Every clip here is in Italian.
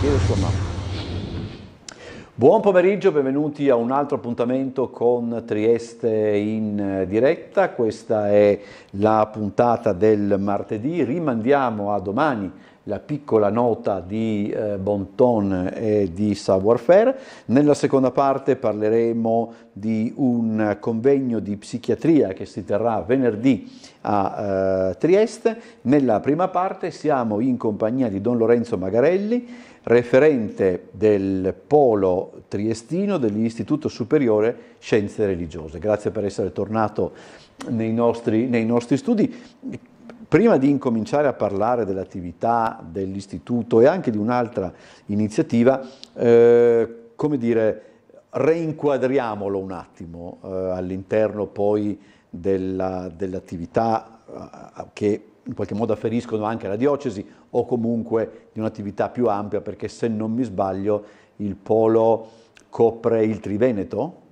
chiede sua mamma. Buon pomeriggio, benvenuti a un altro appuntamento con Trieste in eh, diretta. Questa è la puntata del martedì. Rimandiamo a domani la piccola nota di eh, Bonton e di Savoir-Faire. Nella seconda parte parleremo di un convegno di psichiatria che si terrà venerdì a eh, Trieste. Nella prima parte siamo in compagnia di Don Lorenzo Magarelli referente del polo triestino dell'Istituto Superiore Scienze Religiose. Grazie per essere tornato nei nostri, nei nostri studi. Prima di incominciare a parlare dell'attività dell'Istituto e anche di un'altra iniziativa, eh, come dire, reinquadriamolo un attimo eh, all'interno poi della, dell'attività eh, che in qualche modo afferiscono anche alla diocesi o comunque di un'attività più ampia, perché se non mi sbaglio il polo copre il Triveneto?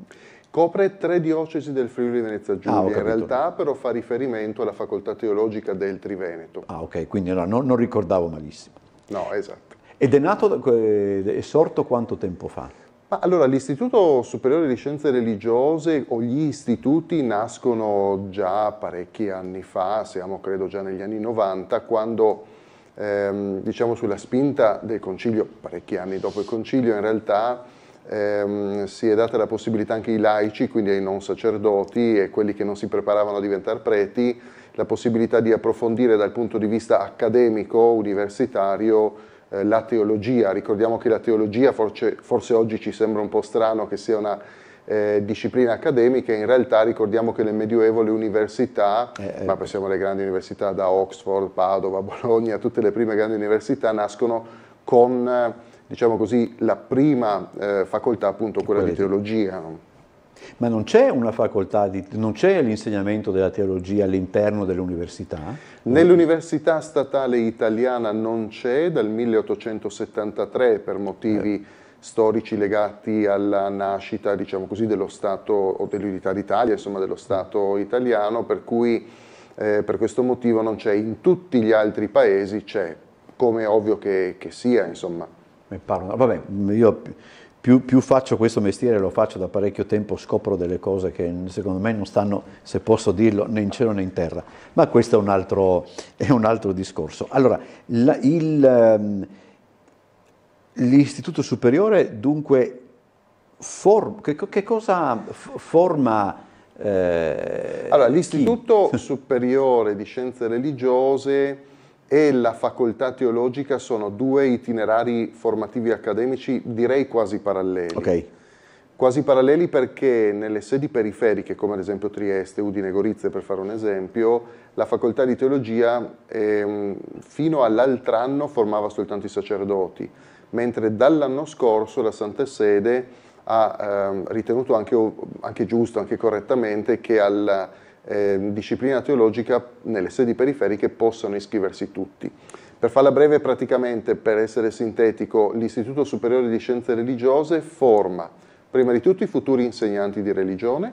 Copre tre diocesi del Friuli Venezia ah, Giulia, ah, in realtà però fa riferimento alla facoltà teologica del Triveneto. Ah ok, quindi allora, non, non ricordavo malissimo. No, esatto. Ed è nato, eh, è sorto quanto tempo fa? Ah, allora, l'Istituto Superiore di Scienze Religiose o gli istituti nascono già parecchi anni fa, siamo credo già negli anni 90, quando ehm, diciamo sulla spinta del Concilio, parecchi anni dopo il Concilio in realtà, ehm, si è data la possibilità anche ai laici, quindi ai non sacerdoti e quelli che non si preparavano a diventare preti, la possibilità di approfondire dal punto di vista accademico, universitario, eh, la teologia. Ricordiamo che la teologia forse, forse, oggi ci sembra un po' strano che sia una eh, disciplina accademica, in realtà ricordiamo che nel Medioevo le università, eh, eh. ma pensiamo alle grandi università da Oxford, Padova, Bologna, tutte le prime grandi università nascono con eh, diciamo così, la prima facoltà appunto quella Quelli. di teologia. Ma non c'è una facoltà, di, non c'è l'insegnamento della teologia all'interno dell'università? Nell'università statale italiana non c'è, dal 1873 per motivi... Eh storici legati alla nascita, diciamo così, dello Stato o dell'unità d'Italia, insomma dello Stato italiano, per cui eh, per questo motivo non c'è, in tutti gli altri paesi c'è, come ovvio che, che sia, insomma. Eh, vabbè, io più, più, faccio questo mestiere, lo faccio da parecchio tempo, scopro delle cose che secondo me non stanno, se posso dirlo, né in cielo né in terra. Ma questo è un altro, è un altro discorso. Allora, la, il, ehm, l'istituto superiore dunque form, che, che, cosa forma? Eh, allora, l'istituto chi? superiore di scienze religiose e la facoltà teologica sono due itinerari formativi accademici, direi quasi paralleli. Okay. Quasi paralleli perché nelle sedi periferiche, come ad esempio Trieste, Udine, Gorizia, per fare un esempio, la facoltà di teologia eh, fino all'altro anno formava soltanto i sacerdoti, mentre dall'anno scorso la Santa Sede ha eh, ritenuto anche, anche, giusto, anche correttamente, che al eh, disciplina teologica nelle sedi periferiche possano iscriversi tutti. Per farla breve, praticamente, per essere sintetico, l'Istituto Superiore di Scienze Religiose forma prima di tutto i futuri insegnanti di religione,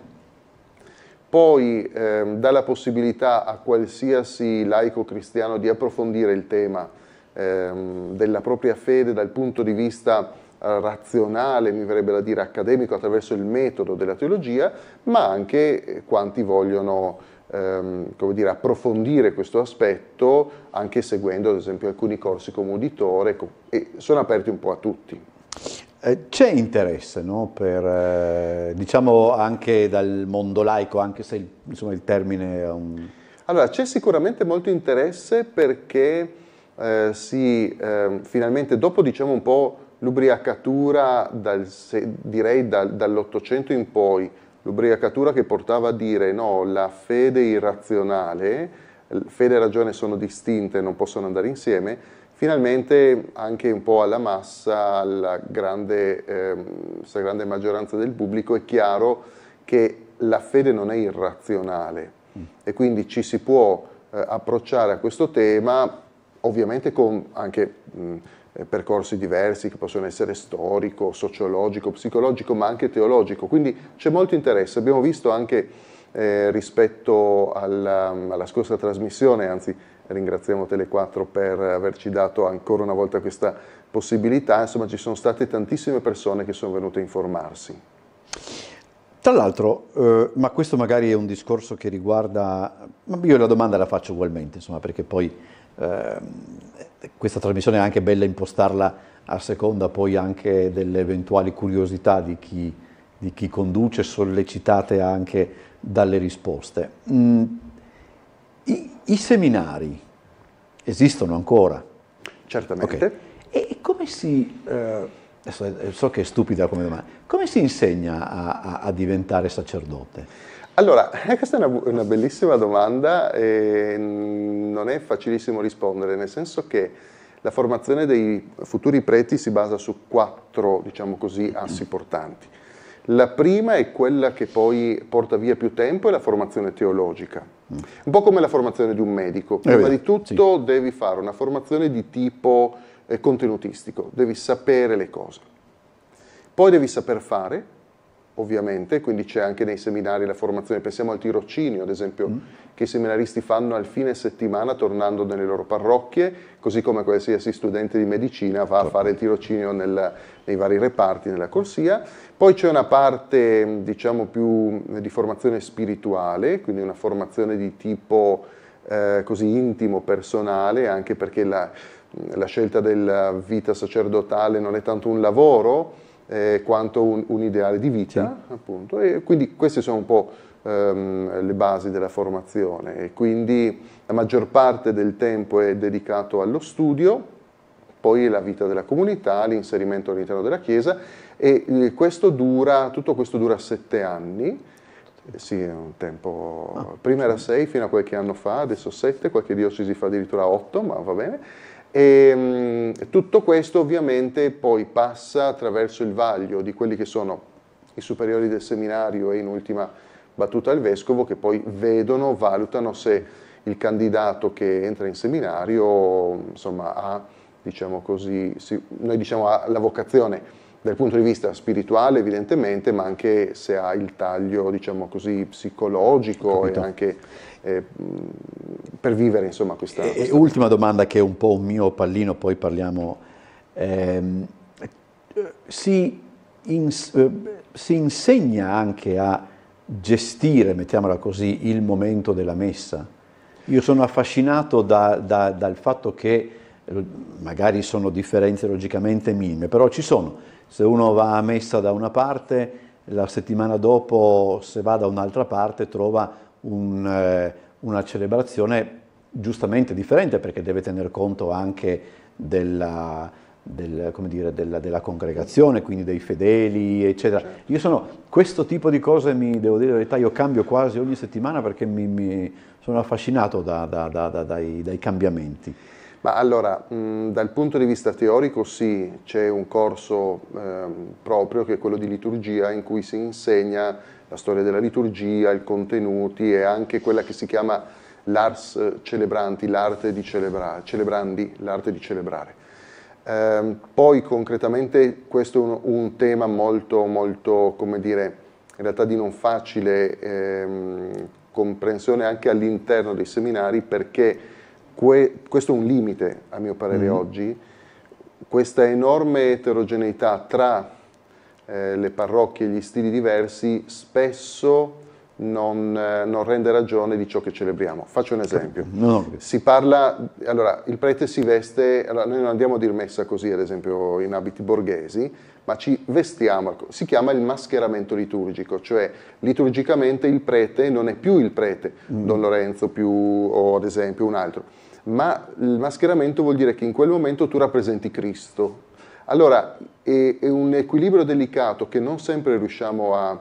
poi eh, dà la possibilità a qualsiasi laico cristiano di approfondire il tema eh, della propria fede dal punto di vista razionale, mi verrebbe da dire accademico, attraverso il metodo della teologia, ma anche eh, quanti vogliono ehm, come dire, approfondire questo aspetto anche seguendo ad esempio alcuni corsi come uditore e sono aperti un po' a tutti. Eh, c'è interesse no? per, eh, diciamo anche dal mondo laico, anche se insomma, il termine è un... Allora, c'è sicuramente molto interesse perché eh, si, eh, finalmente, dopo diciamo un po' l'ubriacatura dal, direi dal, dall'Ottocento in poi, l'ubriacatura che portava a dire no, la fede irrazionale, fede e ragione sono distinte, non possono andare insieme, finalmente anche un po' alla massa, alla grande, eh, grande maggioranza del pubblico è chiaro che la fede non è irrazionale mm. e quindi ci si può eh, approcciare a questo tema ovviamente con anche... Mh, mm, eh, percorsi diversi che possono essere storico, sociologico, psicologico, ma anche teologico. Quindi c'è molto interesse. Abbiamo visto anche eh, rispetto alla, um, alla, scorsa trasmissione, anzi ringraziamo Tele4 per averci dato ancora una volta questa possibilità, insomma ci sono state tantissime persone che sono venute a informarsi. Tra l'altro, eh, ma questo magari è un discorso che riguarda, ma io la domanda la faccio ugualmente, insomma, perché poi Ehm, questa trasmissione è anche bella impostarla a seconda poi anche delle eventuali curiosità di chi, di chi conduce, sollecitate anche dalle risposte. Mm, i, i, seminari esistono ancora? Certamente. Okay. E, come si... Eh, adesso eh, so che è stupida come domanda, come si insegna a, a, a diventare sacerdote? Allora, questa è una, una bellissima domanda e non è facilissimo rispondere, nel senso che la formazione dei futuri preti si basa su quattro, diciamo così, assi portanti. La prima è quella che poi porta via più tempo, è la formazione teologica. Mm. Un po' come la formazione di un medico. Prima eh di tutto sì. devi fare una formazione di tipo eh, contenutistico, devi sapere le cose. Poi devi saper fare, ovviamente, quindi c'è anche nei seminari la formazione, pensiamo al tirocinio ad esempio, mm. che i seminaristi fanno al fine settimana tornando nelle loro parrocchie, così come qualsiasi studente di medicina va a certo. fare il tirocinio nel, nei vari reparti, nella corsia. Poi c'è una parte diciamo più di formazione spirituale, quindi una formazione di tipo eh, così intimo, personale, anche perché la, la scelta della vita sacerdotale non è tanto un lavoro, eh, quanto un, un, ideale di vita, sì. appunto. E quindi queste sono un po' ehm, le basi della formazione. E quindi la maggior parte del tempo è dedicato allo studio, poi la vita della comunità, l'inserimento all'interno della Chiesa e eh, questo dura, tutto questo dura sette anni. Eh, sì, è un tempo. Ah, prima sì. era sei fino a qualche anno fa, adesso sette, qualche diocesi fa addirittura otto, ma va bene. E ehm, tutto questo ovviamente poi passa attraverso il vaglio di quelli che sono i superiori del seminario e in ultima battuta il vescovo che poi vedono, valutano se il candidato che entra in seminario insomma, ha, diciamo così, noi diciamo ha la vocazione dal punto di vista spirituale evidentemente, ma anche se ha il taglio, diciamo così, psicologico e anche eh, per vivere insomma questa, e, questa... Ultima domanda che è un po' un mio pallino, poi parliamo. Ehm, si, in, eh, si insegna anche a gestire, mettiamola così, il momento della messa. Io sono affascinato da, da, dal fatto che magari sono differenze logicamente minime, però ci sono se uno va a messa da una parte, la settimana dopo se va da un'altra parte trova un, eh, una celebrazione giustamente differente perché deve tener conto anche della, del, dire, della, della, congregazione, quindi dei fedeli, eccetera. Certo. Io sono, questo tipo di cose mi, devo dire la verità, io cambio quasi ogni settimana perché mi, mi sono affascinato da, da, da, dai, dai cambiamenti. Ma allora, mh, dal punto di vista teorico sì, c'è un corso eh, proprio che è quello di liturgia in cui si insegna la storia della liturgia, i contenuti e anche quella che si chiama l'ars celebranti, l'arte di celebrare, celebrandi, l'arte di celebrare. Eh, poi concretamente questo è un, un, tema molto, molto, come dire, in realtà di non facile eh, comprensione anche all'interno dei seminari perché que, questo è un limite, a mio parere, mm-hmm. oggi, questa enorme eterogeneità tra eh, le parrocchie e gli stili diversi spesso non, eh, non, rende ragione di ciò che celebriamo. Faccio un esempio. No. Si parla, allora, il prete si veste, allora, noi non andiamo a dir messa così, ad esempio, in abiti borghesi, ma ci vestiamo, ecco, si chiama il mascheramento liturgico, cioè liturgicamente il prete non è più il prete, mm. Don Lorenzo più, o ad esempio un altro ma il mascheramento vuol dire che in quel momento tu rappresenti Cristo. Allora è, è un equilibrio delicato che non sempre riusciamo a,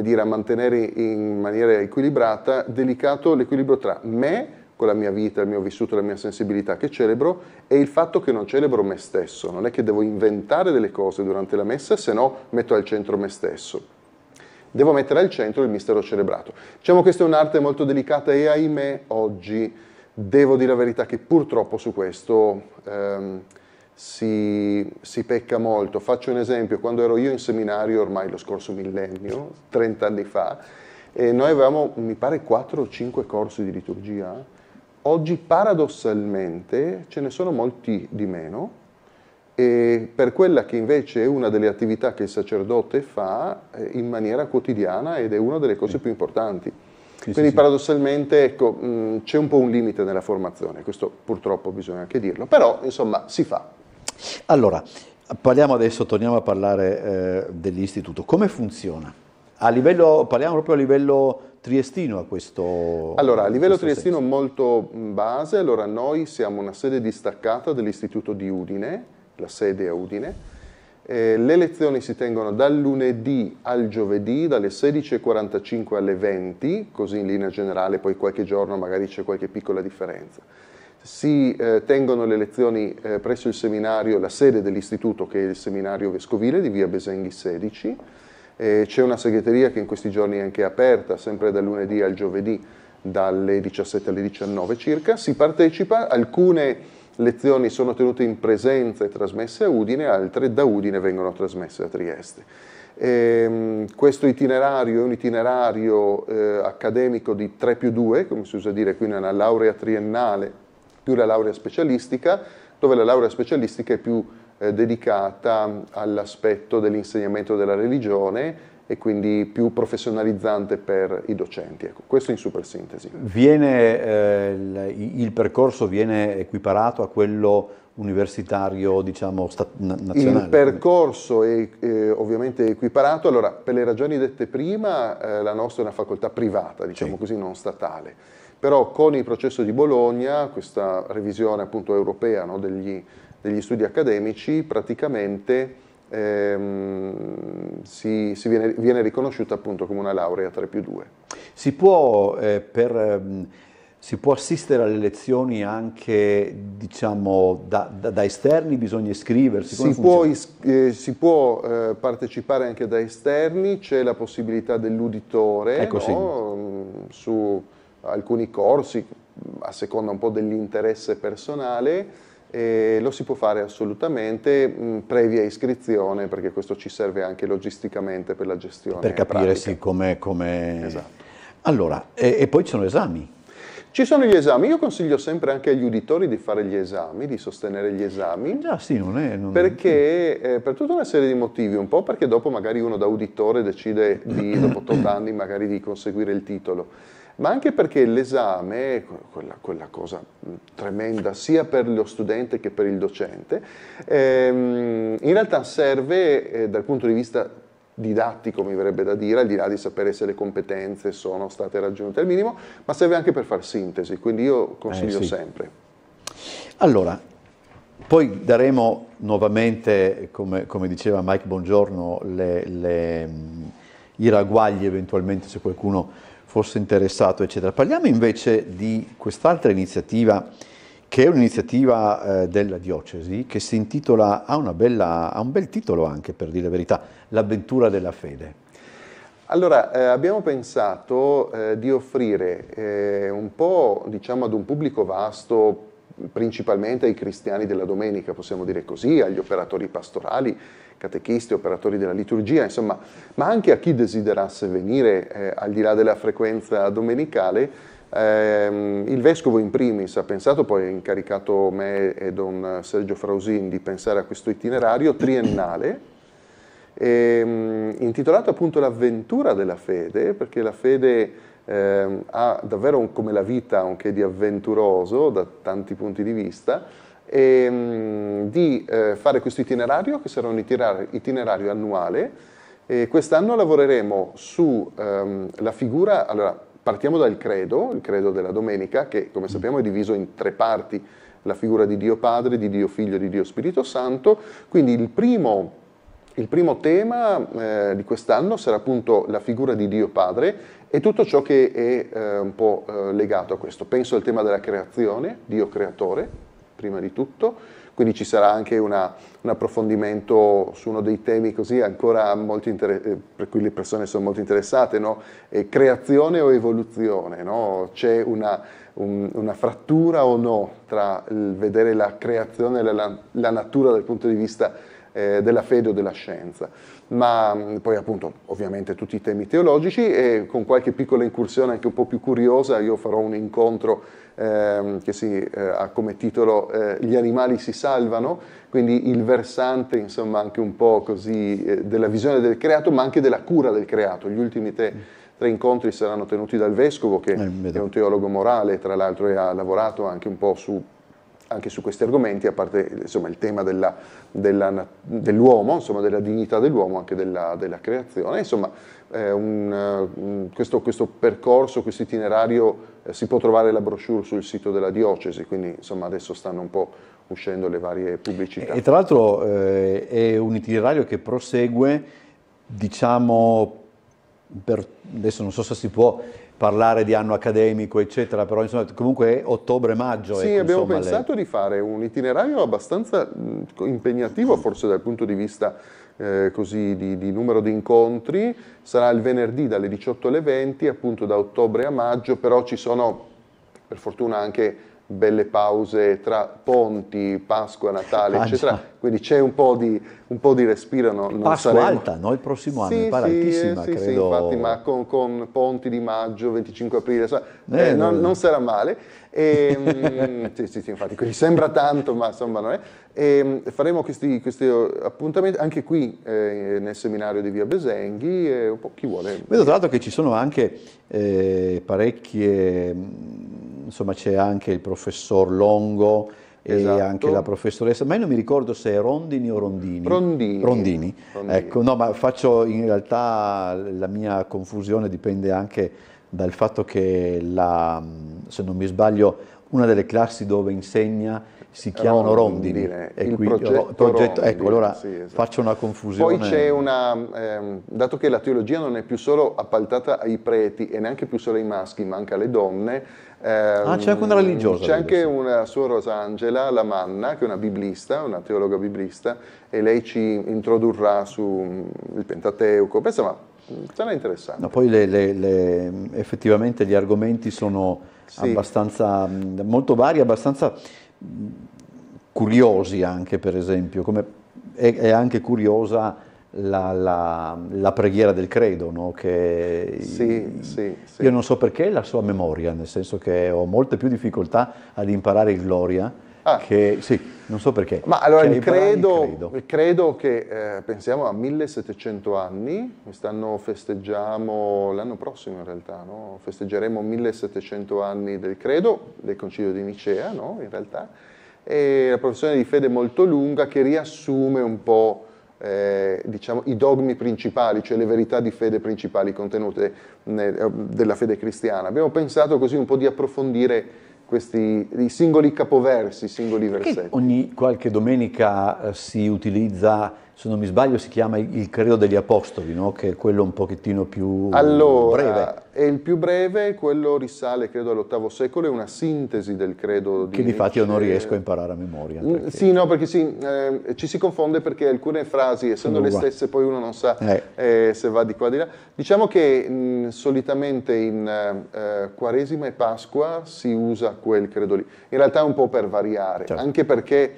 dire, a mantenere in maniera equilibrata, delicato l'equilibrio tra me, con la mia vita, il mio vissuto, la mia sensibilità che celebro e il fatto che non celebro me stesso. Non è che devo inventare delle cose durante la messa, se no metto al centro me stesso. Devo mettere al centro il mistero celebrato. Diciamo che questa è un'arte molto delicata e ahimè oggi Devo dire la verità che purtroppo su questo ehm, si, si, pecca molto. Faccio un esempio, quando ero io in seminario ormai lo scorso millennio, 30 anni fa, e noi avevamo mi pare 4 o 5 corsi di liturgia, oggi paradossalmente ce ne sono molti di meno e per quella che invece è una delle attività che il sacerdote fa eh, in maniera quotidiana ed è una delle cose più importanti. Sì, Quindi sì, paradossalmente ecco, mm, c'è un po' un limite nella formazione, questo purtroppo bisogna anche dirlo, però insomma si fa. Allora, parliamo adesso, torniamo a parlare eh, dell'istituto. Come funziona? Livello, parliamo proprio a livello triestino a questo Allora, a livello triestino senso. molto mm, base, allora noi siamo una sede distaccata dell'istituto di Udine, la sede a Udine, eh, le lezioni si tengono dal lunedì al giovedì, dalle 16.45 alle 20, così in linea generale, poi qualche giorno magari c'è qualche piccola differenza. Si eh, tengono le lezioni eh, presso il seminario, la sede dell'istituto che è il seminario vescovile di via Besenghi 16. c'è una segreteria che in questi giorni è anche aperta, sempre dal lunedì al giovedì, dalle 17 alle 19 circa. Si partecipa, alcune lezioni sono tenute in presenza e trasmesse a Udine, altre da Udine vengono trasmesse a Trieste. E, ehm, questo itinerario è un itinerario eh, accademico di 3 più 2, come si usa dire, quindi una laurea triennale più la laurea specialistica, dove la laurea specialistica è più eh, dedicata all'aspetto dell'insegnamento della religione, e quindi più professionalizzante per i docenti. Ecco, questo in super sintesi. Viene, eh, il, percorso viene equiparato a quello universitario diciamo, nazionale? Il percorso è, è ovviamente equiparato, allora per le ragioni dette prima eh, la nostra è una facoltà privata, diciamo sì. così, non statale, però con il processo di Bologna, questa revisione appunto europea no, degli, degli studi accademici, praticamente ehm, si, si viene, viene, riconosciuta appunto come una laurea 3 più 2. Si può, eh, per, ehm, si può assistere alle lezioni anche diciamo, da, da, da esterni, bisogna iscriversi? Si può, is, eh, si può, eh, partecipare anche da esterni, c'è la possibilità dell'uditore ecco, no? sì. Mm, su alcuni corsi, a seconda un po' dell'interesse personale eh, lo si può fare assolutamente mh, mm, previa iscrizione perché questo ci serve anche logisticamente per la gestione. Per capire sì, come... come... Esatto. Allora, e, e poi ci sono esami. Ci sono gli esami, io consiglio sempre anche agli uditori di fare gli esami, di sostenere gli esami. Già, sì, non è... Non... Perché eh, per tutta una serie di motivi, un po' perché dopo magari uno da uditore decide di, dopo 8 anni, magari di conseguire il titolo ma anche perché l'esame quella, quella, cosa tremenda sia per lo studente che per il docente, ehm, in realtà serve eh, dal punto di vista didattico, mi verrebbe da dire, al di là di sapere se le competenze sono state raggiunte al minimo, ma serve anche per fare sintesi, quindi io consiglio eh sì. sempre. Allora, poi daremo nuovamente, come, come diceva Mike buongiorno, le, le, mm, i ragguagli eventualmente se qualcuno fosse interessato, eccetera. Parliamo invece di quest'altra iniziativa che è un'iniziativa eh, della diocesi che si intitola, ha, bella, ha, un bel titolo anche per dire la verità, L'avventura della fede. Allora, eh, abbiamo pensato eh, di offrire eh, un po', diciamo, ad un pubblico vasto, principalmente ai cristiani della domenica, possiamo dire così, agli operatori pastorali, catechisti, operatori della liturgia, insomma, ma anche a chi desiderasse venire eh, al di là della frequenza domenicale. Ehm, il vescovo in primis ha pensato, poi ha incaricato me e don Sergio Frausin di pensare a questo itinerario triennale, ehm, intitolato appunto L'avventura della fede, perché la fede ehm, ha davvero un, come la vita, anche di avventuroso da tanti punti di vista, ehm, di eh, fare questo itinerario, che sarà un itinerario, itinerario annuale. E quest'anno lavoreremo sulla ehm, figura, allora partiamo dal credo, il credo della domenica, che come sappiamo è diviso in tre parti, la figura di Dio Padre, di Dio Figlio e di Dio Spirito Santo. Quindi il primo il primo tema eh, di quest'anno sarà appunto la figura di Dio Padre e tutto ciò che è eh, un po' eh, legato a questo. Penso al tema della creazione, Dio creatore, prima di tutto, quindi ci sarà anche una, un approfondimento su uno dei temi così ancora eh, per cui le persone sono molto interessate, no? creazione o evoluzione, no? c'è una, un, una, frattura o no tra il vedere la creazione e la, la natura dal punto di vista eh, della fede o della scienza ma mm, poi appunto ovviamente tutti i temi teologici e con qualche piccola incursione anche un po' più curiosa io farò un incontro ehm, che si, eh, ha come titolo eh, Gli animali si salvano, quindi il versante insomma anche un po' così eh, della visione del creato ma anche della cura del creato, gli ultimi tre tre incontri saranno tenuti dal vescovo che eh, è un teologo morale, tra l'altro e ha lavorato anche un po' su anche su questi argomenti, a parte insomma, il tema della, della, dell'uomo, insomma, della dignità dell'uomo, anche della, della creazione. Insomma, eh, un, mm, questo, questo, percorso, questo itinerario, eh, si può trovare la brochure sul sito della diocesi, quindi insomma, adesso stanno un po' uscendo le varie pubblicità. E tra l'altro eh, è un itinerario che prosegue, diciamo, per, adesso non so se si può parlare di anno accademico, eccetera, però insomma, comunque è ottobre-maggio. Sì, ecco, abbiamo insomma, pensato le... di fare un itinerario abbastanza impegnativo, forse dal punto di vista eh, così, di, di, numero di incontri. Sarà il venerdì dalle 18 alle 20, appunto da ottobre a maggio, però ci sono per fortuna anche belle pause tra ponti, Pasqua, Natale, ah, eccetera. Quindi c'è un po' di, un po di respiro. No, Pasqua saremo... alta, no? Il prossimo anno, sì, mi eh, altissima, sì, credo. Sì, infatti, ma con, con, ponti di maggio, 25 aprile, so, eh, eh, non, non, sarà male. E, ehm, sì, sì, sì, infatti, quindi sembra tanto, ma insomma non è. E, ehm, faremo questi, questi, eh, appuntamenti anche qui eh, nel seminario di Via Besenghi, un po' chi vuole. Vedo tra l'altro che ci sono anche eh, parecchie mm, insomma c'è anche il professor Longo esatto. e anche la professoressa, ma io non mi ricordo se è Rondini o Rondini. Rondini. Rondini. Rondini. Ecco, no, ma faccio in realtà la mia confusione dipende anche dal fatto che la, se non mi sbaglio, una delle classi dove insegna si chiamano Rondini. Rondini. e qui, quindi, progetto, progetto Rondine, ecco, allora sì, esatto. faccio una confusione. Poi c'è una, ehm, dato che la teologia non è più solo appaltata ai preti e neanche più solo ai maschi, ma anche alle donne, Ehm, ah, c'è anche una religiosa. C'è anche una sua Rosangela Lamanna, che è una biblista, una teologa biblista, e lei ci introdurrà sul mm, Pentateuco. Pensa, ma mm, sarà interessante. No, poi le, le, le, effettivamente gli argomenti sono sì. abbastanza, mm, molto vari, abbastanza curiosi anche, per esempio, come è, è anche curiosa la, la, la, preghiera del credo, no? che sì, io, sì, sì. io non so perché la sua memoria, nel senso che ho molte più difficoltà ad imparare il Gloria. Ah. Che, sì, non so perché. Ma allora cioè, il, credo, credo, credo che eh, pensiamo a 1700 anni, quest'anno festeggiamo, l'anno prossimo in realtà, no? festeggeremo 1700 anni del credo, del concilio di Nicea, no? in realtà, e la professione di fede molto lunga che riassume un po' eh, diciamo, i dogmi principali, cioè le verità di fede principali contenute nella eh, fede cristiana. Abbiamo pensato così un po' di approfondire questi i singoli capoversi, i singoli Perché versetti. Ogni qualche domenica eh, si utilizza se non mi sbaglio si chiama il credo degli apostoli, no? che è quello un pochettino più allora, breve. È il più breve, quello risale credo all'ottavo secolo, è una sintesi del credo di Che di fatto io non riesco a imparare a memoria. Mm, perché... Sì, no, perché sì, eh, ci si confonde perché alcune frasi, essendo le stesse, poi uno non sa eh. Eh, se va di qua o di là. Diciamo che mh, mm, solitamente in eh, eh, Quaresima e Pasqua si usa quel credo lì, in realtà è un po' per variare, certo. anche perché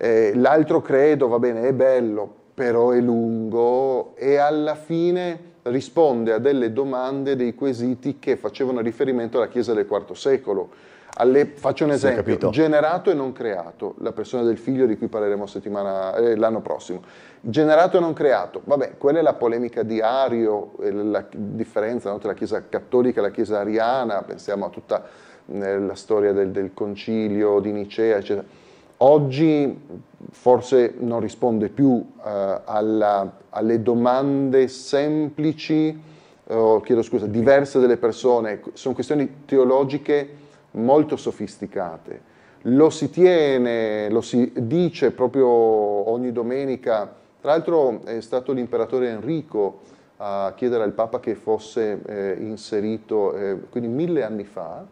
eh, l'altro credo, va bene, è bello, però è lungo e alla fine risponde a delle domande, dei quesiti che facevano riferimento alla Chiesa del IV secolo. Alle, faccio un esempio, generato e non creato, la persona del figlio di cui parleremo eh, l'anno prossimo, generato e non creato, vabbè, quella è la polemica di Ario, eh, la differenza no, tra la Chiesa cattolica e la Chiesa ariana, pensiamo a tutta eh, la storia del, del concilio di Nicea, eccetera Oggi forse non risponde più eh, alla, alle domande semplici, eh, chiedo scusa, diverse delle persone, sono questioni teologiche molto sofisticate. Lo si tiene, lo si dice proprio ogni domenica, tra l'altro è stato l'imperatore Enrico a chiedere al Papa che fosse eh, inserito, eh, quindi mille anni fa,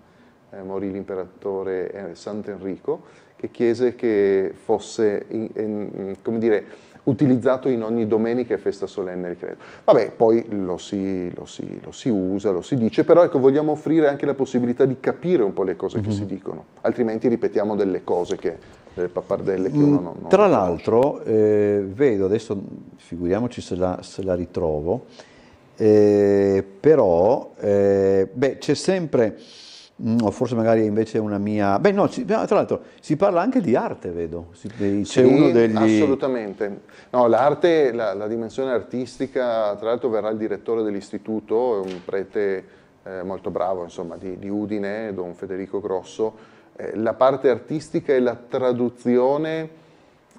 eh, morì l'imperatore eh, Sant'Enrico, che chiese che fosse in, in, come dire, utilizzato in ogni domenica e festa solenne di credo. Vabbè, poi lo si, lo, si, lo si, usa, lo si dice, però ecco, vogliamo offrire anche la possibilità di capire un po' le cose mm-hmm. che mhm. si dicono, altrimenti ripetiamo delle cose che, delle pappardelle che mm, uno non... non Tra l'altro, eh, vedo adesso, figuriamoci se la, se la ritrovo, eh, però, eh, beh, c'è sempre Mm, o forse magari invece una mia... Beh no, ci... tra l'altro si parla anche di arte, vedo. Eh, c'è sì, uno degli... Assolutamente. No, l'arte, la, la, dimensione artistica, tra l'altro verrà il direttore dell'istituto, un prete eh, molto bravo, insomma, di, di, Udine, Don Federico Grosso. Eh, la parte artistica è la traduzione...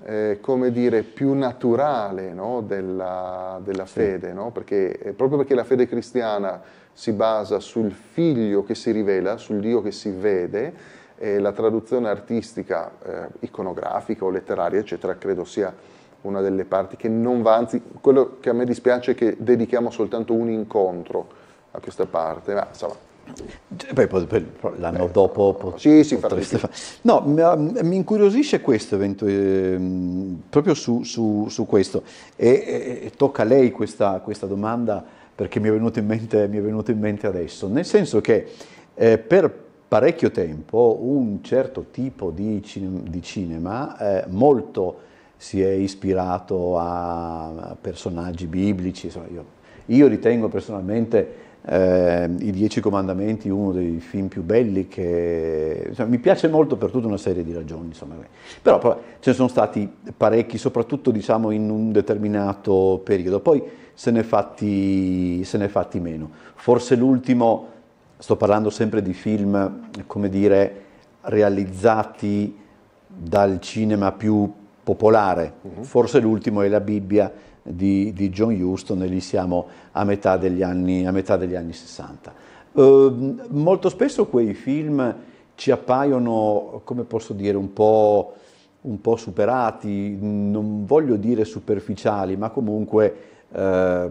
Eh, come dire, più naturale no? della, della sì. fede, no? perché, eh, proprio perché la fede cristiana si basa sul figlio che si rivela, sul Dio che si vede, e la traduzione artistica, eh, iconografica o letteraria, eccetera, credo sia una delle parti che non va, anzi, quello che a me dispiace è che dedichiamo soltanto un incontro a questa parte, ma insomma, cioè, poi, poi, poi, l'anno eh, dopo pot- sì, sì, potreste fare. No, mi, mi, incuriosisce questo evento, eh, proprio su, su, su questo, e, e, tocca a lei questa, questa domanda perché mi è venuto in mente, venuto in mente adesso, nel senso che eh, per parecchio tempo un certo tipo di, cine, di cinema eh, molto si è ispirato a personaggi biblici, insomma, io, io, ritengo personalmente eh, i Dieci Comandamenti uno dei film più belli che insomma, mi piace molto per tutta una serie di ragioni, insomma. però, però ce ne sono stati parecchi, soprattutto diciamo, in un determinato periodo. Poi, se ne è fatti, se ne è fatti meno. Forse l'ultimo, sto parlando sempre di film, come dire, realizzati dal cinema più popolare, uh-huh. forse l'ultimo è La Bibbia di, di, John Huston e lì siamo a metà degli anni, metà degli anni 60. Eh, molto spesso quei film ci appaiono, come posso dire, un po', un po' superati, non voglio dire superficiali, ma comunque eh,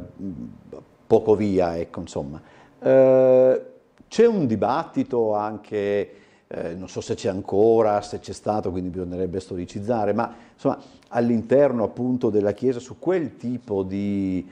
poco via, ecco, insomma. Eh, c'è un dibattito anche, eh, non so se c'è ancora, se c'è stato, quindi bisognerebbe storicizzare, ma insomma all'interno appunto della Chiesa su quel tipo di,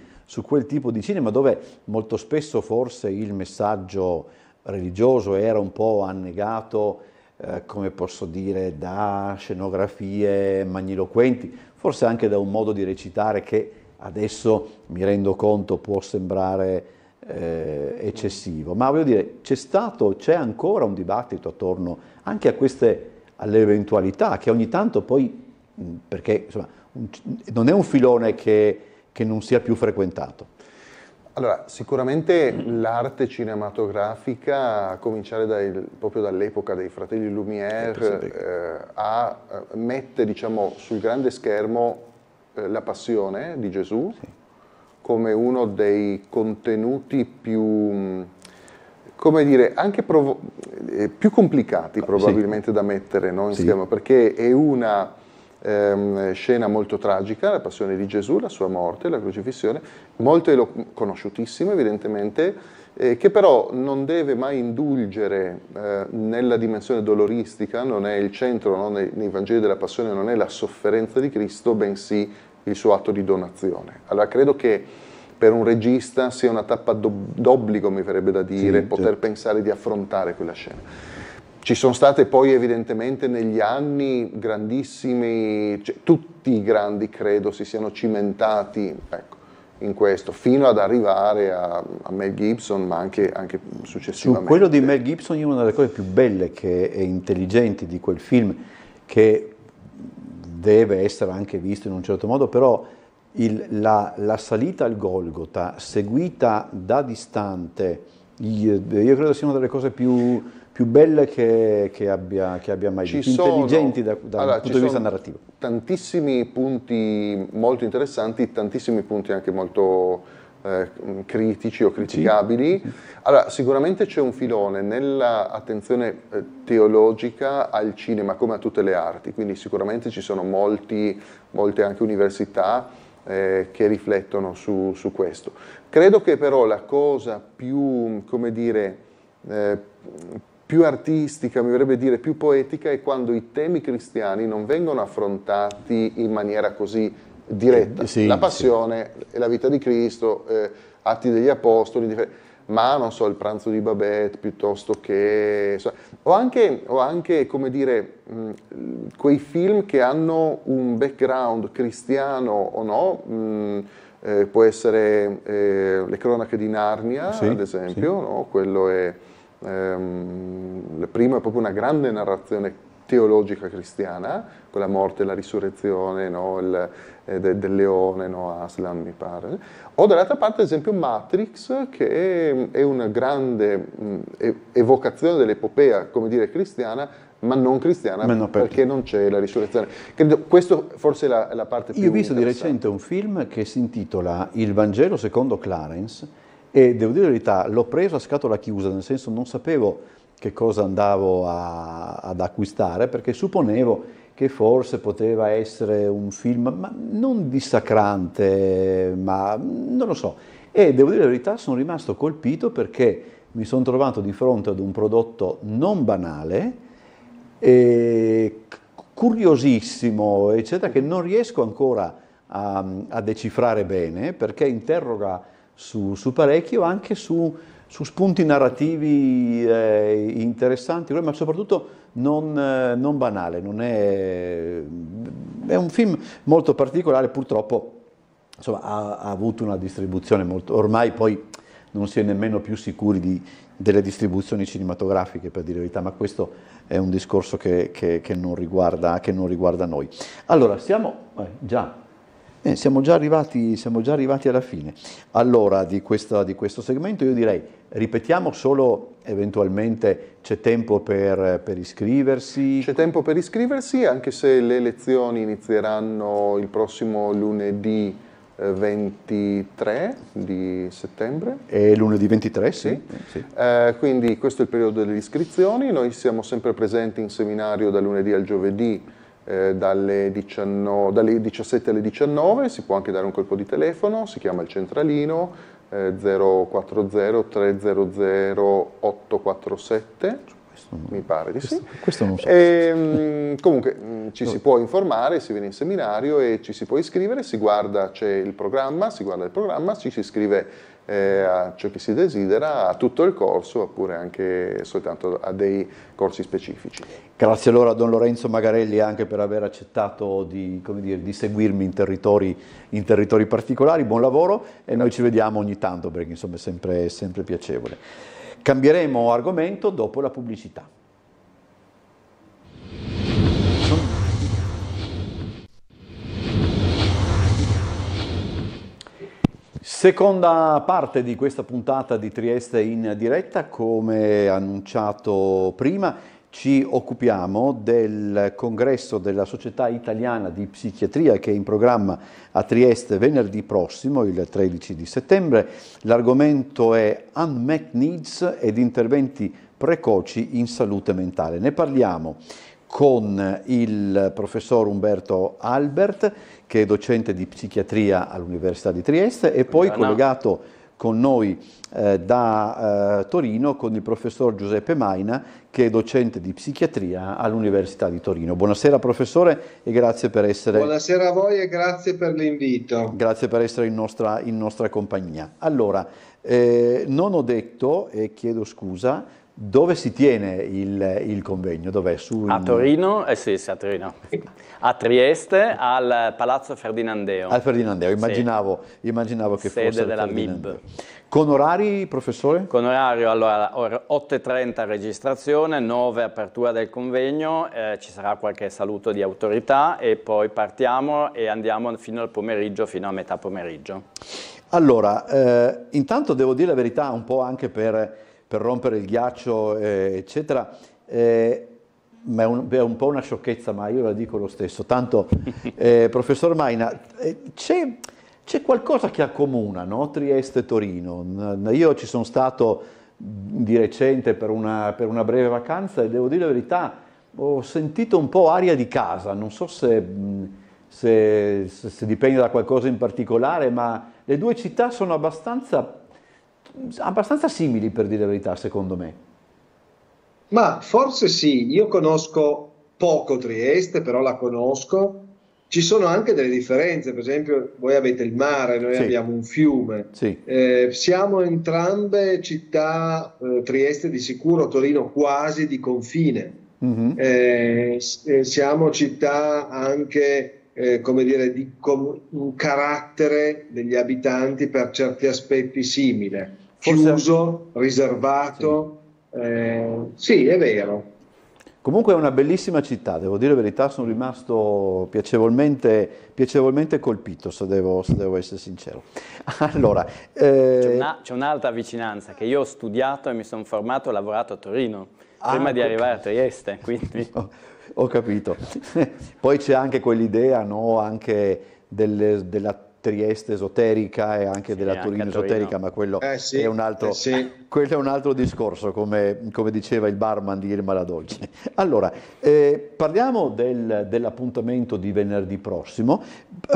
quel tipo di cinema dove molto spesso forse il messaggio religioso era un po' annegato, eh, come posso dire, da scenografie magniloquenti, forse anche da un modo di recitare che adesso mi rendo conto può sembrare eh, eccessivo, ma voglio dire, c'è stato, c'è ancora un dibattito attorno anche a queste, alle eventualità che ogni tanto poi, perché insomma, un, non è un filone che, che non sia più frequentato. Allora, sicuramente l'arte cinematografica, a cominciare dai, proprio dall'epoca dei fratelli Lumière, eh, a, eh, mette diciamo, sul grande schermo eh, la passione di Gesù sì. come uno dei contenuti più, mm, come dire, anche provo- eh, più complicati probabilmente sì. da mettere no, in sì. perché è una ehm, scena molto tragica, la passione di Gesù, la sua morte, la crocifissione, molte lo- conosciutissime evidentemente, eh, che però non deve mai indulgere eh, nella dimensione doloristica, non è il centro no? nei, nei Vangeli della Passione, non è la sofferenza di Cristo, bensì il suo atto di donazione. Allora credo che per un regista sia una tappa d'obbligo, mi verrebbe da dire, sì, poter certo. pensare di affrontare quella scena. Ci sono state poi evidentemente negli anni grandissimi, cioè, tutti i grandi credo si siano cimentati, ecco, in questo, fino ad arrivare a, a Mel Gibson, ma anche, anche successivamente. Su quello di Mel Gibson è una delle cose più belle che, e intelligenti di quel film, che deve essere anche visto in un certo modo, però il, la, la, salita al Golgota, seguita da distante, io, credo sia una delle cose più più belle che, che, abbia, che abbia mai ci visto, sono, intelligenti da, da allora, un punto di vista narrativo tantissimi punti molto interessanti, tantissimi punti anche molto eh, critici o criticabili. Allora, sicuramente c'è un filone nell'attenzione eh, teologica al cinema come a tutte le arti, quindi sicuramente ci sono molti, molte anche università eh, che riflettono su, su, questo. Credo che però la cosa più, come dire, eh, più artistica, mi vorrebbe dire più poetica, è quando i temi cristiani non vengono affrontati in maniera così diretta. Eh, sì, la passione, sì. la vita di Cristo, eh, atti degli apostoli, ma non so, il pranzo di Babette piuttosto che... So, o, anche, o anche, come dire, mh, mm, quei film che hanno un background cristiano o no. Mh, mm, eh, può essere eh, Le cronache di Narnia, sì, ad esempio, no? quello è ehm, il primo è proprio una grande narrazione teologica cristiana, con la morte e la risurrezione no? il, eh, de, del leone, no? Aslan mi pare, o dall'altra parte ad esempio Matrix che è, una grande mh, mm, evocazione dell'epopea, come dire, cristiana, ma non cristiana Meno perché aperto. non c'è la risurrezione. Credo questo forse è la, la parte più Io ho visto di recente un film che si intitola Il Vangelo secondo Clarence, e devo dire la verità, l'ho preso a scatola chiusa, nel senso non sapevo che cosa andavo a, ad acquistare perché supponevo che forse poteva essere un film, ma non dissacrante, ma non lo so. E devo dire la verità, sono rimasto colpito perché mi sono trovato di fronte ad un prodotto non banale, curiosissimo, eccetera, che non riesco ancora a, a decifrare bene perché interroga su, su parecchio, anche su, su spunti narrativi eh, interessanti, ma soprattutto non, eh, non banale. Non è, è, un film molto particolare, purtroppo insomma, ha, ha, avuto una distribuzione molto... ormai poi non si è nemmeno più sicuri di, delle distribuzioni cinematografiche, per dire la verità, ma questo è un discorso che, che, che, non, riguarda, che non, riguarda, noi. Allora, siamo eh, già eh, siamo, già arrivati, siamo, già arrivati, alla fine. Allora, di, questa, di questo segmento io direi, ripetiamo solo eventualmente c'è tempo per, per, iscriversi? C'è tempo per iscriversi, anche se le lezioni inizieranno il prossimo lunedì 23 eh, di settembre. È lunedì 23, sì. sì. sì. Eh, quindi questo è il periodo delle iscrizioni, noi siamo sempre presenti in seminario da lunedì al giovedì eh, dalle, 19, dalle, 17 alle 19, si può anche dare un colpo di telefono, si chiama il centralino eh, 040 300 847. Non... Mi pare di questo, sì. Questo non so. E, ehm, comunque mm, ci si può informare, si viene in seminario e ci si può iscrivere, si guarda, c'è il programma, si guarda il programma, ci si iscrive eh, a ciò che si desidera, a tutto il corso oppure anche soltanto a dei corsi specifici. Grazie allora a Don Lorenzo Magarelli anche per aver accettato di, dire, di seguirmi in territori, in territori, particolari, buon lavoro e noi ci vediamo ogni tanto perché insomma è sempre, sempre piacevole. Cambieremo argomento dopo la pubblicità. Seconda parte di questa puntata di Trieste in diretta, come annunciato prima, ci occupiamo del congresso della Società Italiana di Psichiatria che è in programma a Trieste venerdì prossimo, il 13 di settembre. L'argomento è Unmet Needs ed interventi precoci in salute mentale. Ne parliamo con il professor Umberto Albert, che è docente di psichiatria all'Università di Trieste, e poi Buona. collegato con noi eh, da eh, Torino con il professor Giuseppe Maina, che è docente di psichiatria all'Università di Torino. Buonasera professore e grazie per essere... Buonasera a voi e grazie per l'invito. Grazie per essere in nostra, in nostra compagnia. Allora, eh, non ho detto, e chiedo scusa, dove si tiene il, il convegno? Dov'è? Su A Torino? Eh sì, sì, a Torino. A Trieste, al Palazzo Ferdinandeo. Al Ferdinandeo, immaginavo, sì. immaginavo che Sede fosse. Sede della MIB. Con orari, professore? Con orario, allora, 8.30 registrazione, 9 apertura del convegno, eh, ci sarà qualche saluto di autorità e poi partiamo e andiamo fino al pomeriggio, fino a metà pomeriggio. Allora, eh, intanto devo dire la verità un po' anche per per rompere il ghiaccio, eh, eccetera. Eh, ma è un, è un, po' una sciocchezza, ma io la dico lo stesso. Tanto, eh, professor Maina, eh, c'è, c'è, qualcosa che accomuna no? Trieste e Torino. Io ci sono stato di recente per una, per una breve vacanza e devo dire la verità, ho sentito un po' aria di casa, non so se, se, se dipende da qualcosa in particolare, ma le due città sono abbastanza abbastanza simili per dire la verità, secondo me. Ma forse sì, io conosco poco Trieste, però la conosco. Ci sono anche delle differenze, per esempio voi avete il mare, noi sì. abbiamo un fiume. Sì. Eh, siamo entrambe città, eh, Trieste di sicuro, Torino quasi di confine. Mm-hmm. Eh, eh siamo città anche eh, come dire, di com- un carattere degli abitanti per certi aspetti simile chiuso, riservato. Sì. Eh, sì, è vero. Comunque è una bellissima città, devo dire la verità, sono rimasto piacevolmente, piacevolmente colpito, se devo, se devo, essere sincero. Allora, eh... C'è, un'altra un vicinanza che io ho studiato e mi sono formato e lavorato a Torino, ah, prima di arrivare a Trieste, quindi... ho, ho capito. Poi c'è anche quell'idea, no, anche delle, della Trieste esoterica e anche sì, della anche Torino esoterica, ma quello, eh sì, è altro, eh sì. quello, è un altro, discorso, come, come diceva il barman di Irma La Dolce. Allora, eh, parliamo del, dell'appuntamento di venerdì prossimo,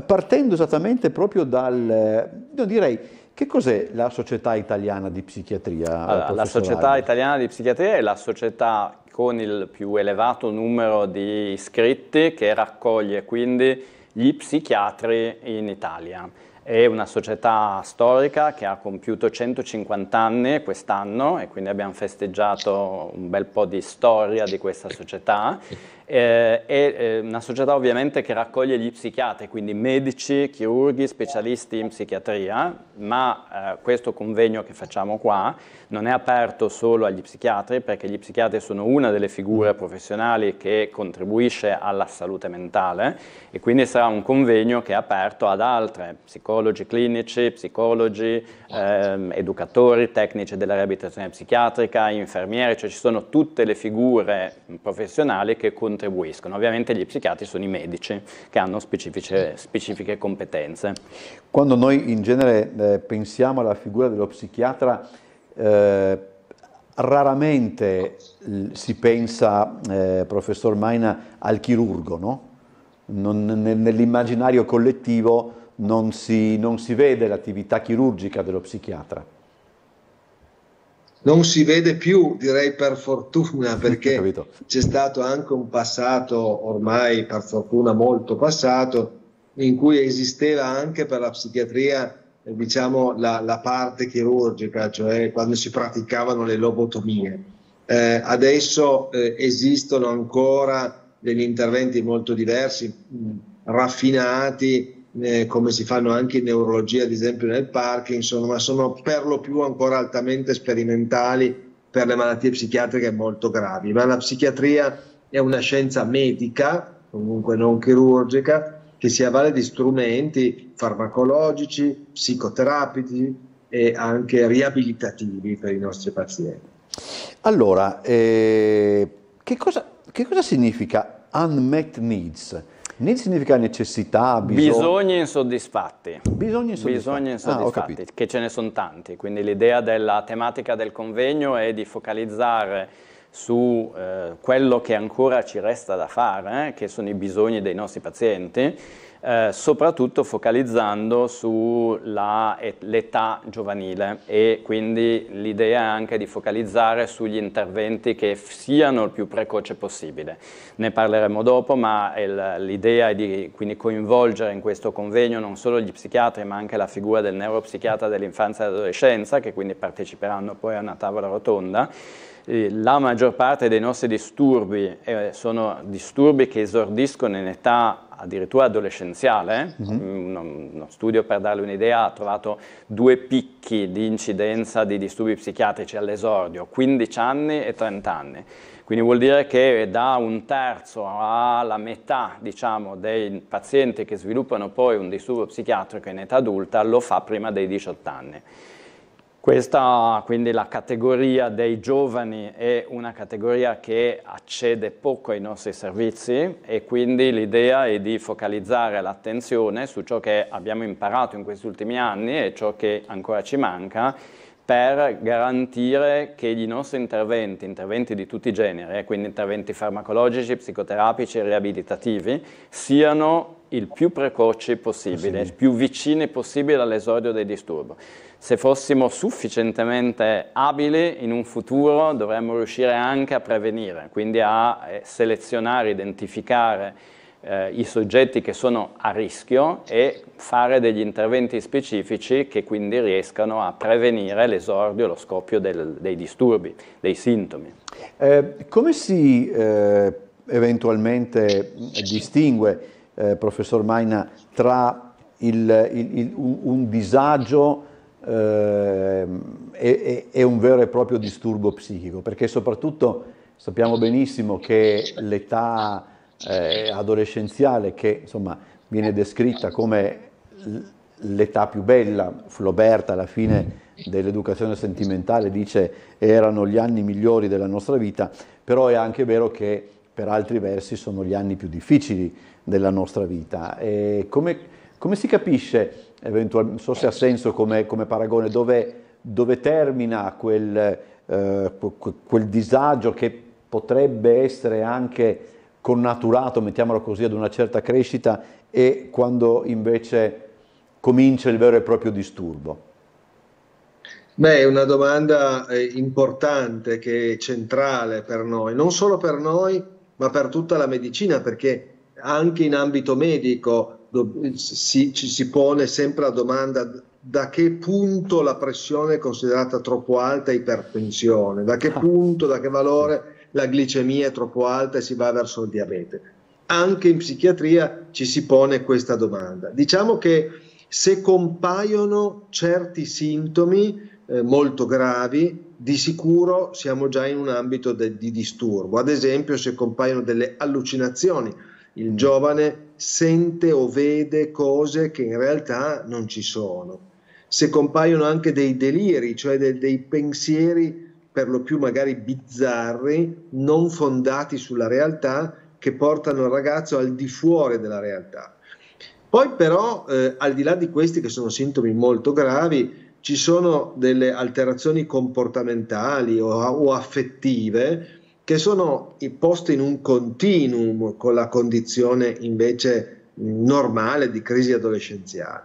partendo esattamente proprio dal, io direi, che cos'è la Società Italiana di Psichiatria? Allora, la Società Italiana di Psichiatria è la società con il più elevato numero di iscritti che raccoglie quindi gli psichiatri in Italia. È una società storica che ha compiuto 150 anni quest'anno e quindi abbiamo festeggiato un bel po' di storia di questa società eh, è eh, una società ovviamente che raccoglie gli psichiatri, quindi medici, chirurghi, specialisti in psichiatria, ma eh, questo convegno che facciamo qua non è aperto solo agli psichiatri, perché gli psichiatri sono una delle figure professionali che contribuisce alla salute mentale e quindi sarà un convegno che è aperto ad altre, psicologi clinici, psicologi, Esatto. ehm, educatori, tecnici della riabilitazione psichiatrica, infermieri, cioè ci sono tutte le figure mm, professionali che contribuiscono. Ovviamente gli psichiatri sono i medici che hanno specifiche competenze. Quando noi in genere eh, pensiamo alla figura dello psichiatra, eh, raramente si pensa, eh, professor Maina, al chirurgo, no? nell'immaginario collettivo non si, non si vede l'attività chirurgica dello psichiatra. Non si vede più, direi per fortuna, perché c'è stato anche un passato, ormai per fortuna molto passato, in cui esisteva anche per la psichiatria eh, diciamo, la, la, parte chirurgica, cioè quando si praticavano le lobotomie. Eh, adesso eh, esistono ancora degli interventi molto diversi, raffinati, eh, come si fanno anche in neurologia, ad esempio nel Parkinson, ma sono per lo più ancora altamente sperimentali per le malattie psichiatriche molto gravi. Ma la psichiatria è una scienza medica, comunque non chirurgica, che si avvale di strumenti farmacologici, psicoterapici e anche riabilitativi per i nostri pazienti. Allora, eh, che, cosa, che cosa significa unmet needs? Nel significa necessità, bisogno... Bisogni insoddisfatti. Bisogni insoddisfatti, bisogni ah, insoddisfatti ah, che ce ne sono tanti. Quindi l'idea della tematica del convegno è di focalizzare su eh, quello che ancora ci resta da fare, eh, che sono i bisogni dei nostri pazienti, eh, soprattutto focalizzando sull'età giovanile e quindi l'idea è anche di focalizzare sugli interventi che siano il più precoce possibile. Ne parleremo dopo, ma l'idea è di quindi coinvolgere in questo convegno non solo gli psichiatri, ma anche la figura del neuropsichiatra dell'infanzia e dell'adolescenza, che quindi parteciperanno poi a una tavola rotonda, la maggior parte dei nostri disturbi eh, sono disturbi che esordiscono in età addirittura adolescenziale. Mm -hmm. uno, studio per darle un'idea ha trovato due picchi di incidenza di disturbi psichiatrici all'esordio, 15 anni e 30 anni. Quindi vuol dire che da un terzo alla metà diciamo, dei pazienti che sviluppano poi un disturbo psichiatrico in età adulta lo fa prima dei 18 anni. Questa quindi la categoria dei giovani è una categoria che accede poco ai nostri servizi e quindi l'idea è di focalizzare l'attenzione su ciò che abbiamo imparato in questi ultimi anni e ciò che ancora ci manca per garantire che i nostri interventi, interventi di tutti i generi, eh, quindi interventi farmacologici, psicoterapici, e riabilitativi, siano il più precoci possibile, il più vicini possibile all'esordio del disturbo. Se fossimo sufficientemente abili, in un futuro dovremmo riuscire anche a prevenire, quindi a eh, selezionare, identificare eh, i soggetti che sono a rischio e fare degli interventi specifici che quindi riescano a prevenire l'esordio lo scoppio del, dei disturbi, dei sintomi. Eh, come si eh, eventualmente distingue, eh, professor Maina, tra il, il, il, un, un, disagio ehm, e, e un vero e proprio disturbo psichico? Perché soprattutto sappiamo benissimo che l'età eh, adolescenziale che insomma, viene descritta come l'età più bella, Floberta alla fine dell'educazione sentimentale dice erano gli anni migliori della nostra vita, però è anche vero che per altri versi sono gli anni più difficili della nostra vita. Come, come, si capisce, non so se ha senso come, come paragone, dove, dove termina quel, eh, quel disagio che potrebbe essere anche connaturato, mettiamolo così, ad una certa crescita e quando invece comincia il vero e proprio disturbo? Beh, è una domanda eh, importante che è centrale per noi, non solo per noi, ma per tutta la medicina, perché anche in ambito medico si, ci si pone sempre la domanda da che punto la pressione è considerata troppo alta ipertensione, da che punto, da che valore la glicemia è troppo alta e si va verso il diabete. Anche in psichiatria ci si pone questa domanda. Diciamo che se compaiono certi sintomi eh, molto gravi, di sicuro siamo già in un ambito de- di disturbo. Ad esempio, se compaiono delle allucinazioni, il giovane sente o vede cose che in realtà non ci sono. Se compaiono anche dei deliri, cioè de- dei pensieri per lo più magari bizzarri, non fondati sulla realtà, che portano il ragazzo al di fuori della realtà. Poi però, eh, al di là di questi che sono sintomi molto gravi, ci sono delle alterazioni comportamentali o, o affettive che sono poste in un continuum con la condizione invece normale di crisi adolescenziale.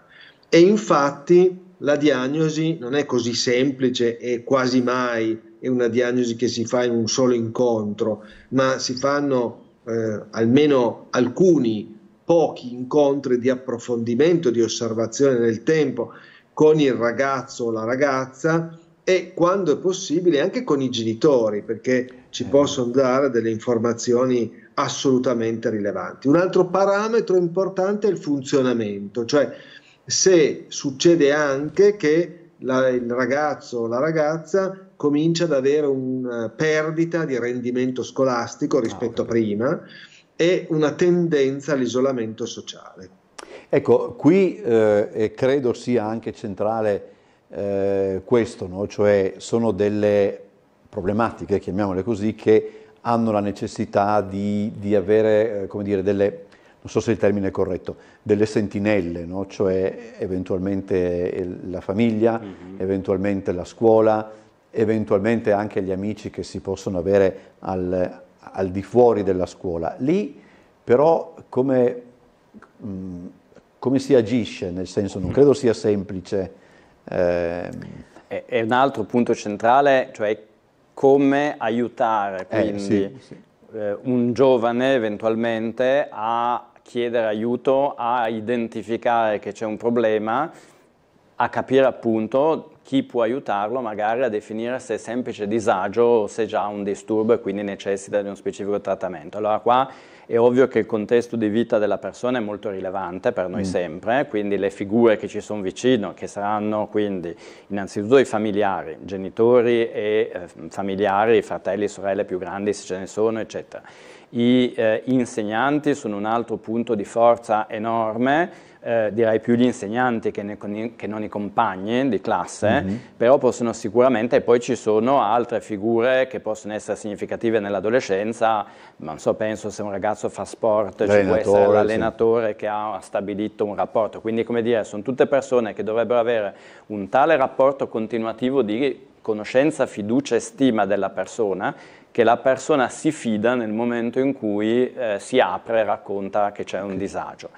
E infatti la diagnosi non è così semplice e quasi mai è una diagnosi che si fa in un solo incontro, ma si fanno eh, almeno alcuni pochi incontri di approfondimento, di osservazione nel tempo con il ragazzo o la ragazza e quando è possibile anche con i genitori, perché ci eh. possono dare delle informazioni assolutamente rilevanti. Un altro parametro importante è il funzionamento, cioè se succede anche che la, il ragazzo o la ragazza comincia ad avere una eh, perdita di rendimento scolastico ah, rispetto ah, a prima e una tendenza all'isolamento sociale. Ecco, qui eh, credo sia anche centrale eh, questo, no? cioè sono delle problematiche, chiamiamole così, che hanno la necessità di, di avere eh, come dire, delle non so se il termine è corretto, delle sentinelle, no? cioè eventualmente eh, la famiglia, mm-hmm. eventualmente la scuola, eventualmente anche gli amici che si possono avere al, al di fuori della scuola. Lì però come, mh, mm, come, si agisce, nel senso non mm. credo sia semplice. Eh, è, è, un altro punto centrale, cioè come aiutare eh, quindi, eh, sì, sì. Eh, un giovane eventualmente a chiedere aiuto, a identificare che c'è un problema, a capire appunto chi può aiutarlo magari a definire se è semplice disagio o se già un disturbo e quindi necessita di uno specifico trattamento. Allora qua è ovvio che il contesto di vita della persona è molto rilevante per noi mm. sempre, quindi le figure che ci sono vicino, che saranno quindi innanzitutto i familiari, genitori e eh, familiari, fratelli, sorelle più grandi se ce ne sono, eccetera gli eh, insegnanti sono un altro punto di forza enorme, eh, direi più gli insegnanti che, ne, che, non i compagni di classe, mm-hmm. però possono sicuramente, e poi ci sono altre figure che possono essere significative nell'adolescenza, non so, penso se un ragazzo fa sport, ci può essere l'allenatore sì. che ha stabilito un rapporto, quindi come dire, sono tutte persone che dovrebbero avere un tale rapporto continuativo di conoscenza, fiducia e stima della persona che la persona si fida nel momento in cui eh, si apre e racconta che c'è un disagio.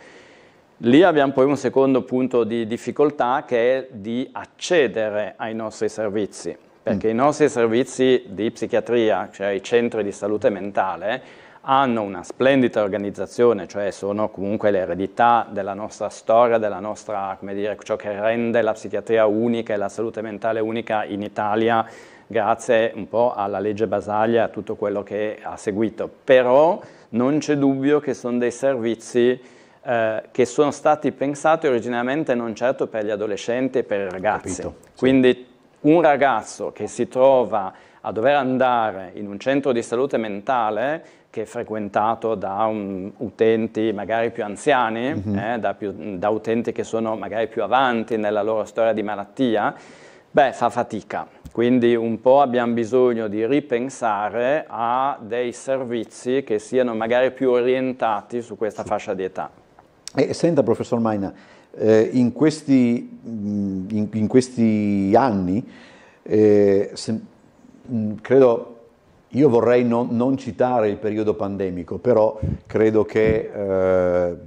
Lì abbiamo poi un secondo punto di difficoltà che è di accedere ai nostri servizi, perché mm. i nostri servizi di psichiatria, cioè i centri di salute mentale, hanno una splendida organizzazione, cioè sono comunque l'eredità della nostra storia, della nostra, come dire, ciò che rende la psichiatria unica e la salute mentale unica in Italia grazie un po' alla legge Basaglia e a tutto quello che ha seguito. Però non c'è dubbio che sono dei servizi eh, che sono stati pensati originariamente non certo per gli adolescenti e per i ragazzi. Capito, sì. Quindi un ragazzo che si trova a dover andare in un centro di salute mentale che è frequentato da um, utenti magari più anziani, mm -hmm. eh, da, più, da utenti che sono magari più avanti nella loro storia di malattia, beh, fa fatica quindi un po' abbiamo bisogno di ripensare a dei servizi che siano magari più orientati su questa fascia di età. E senta, professor Maina, eh, in, questi, mm, in, in, questi, anni, eh, se, mm, credo, io vorrei non, non, citare il periodo pandemico, però credo che eh,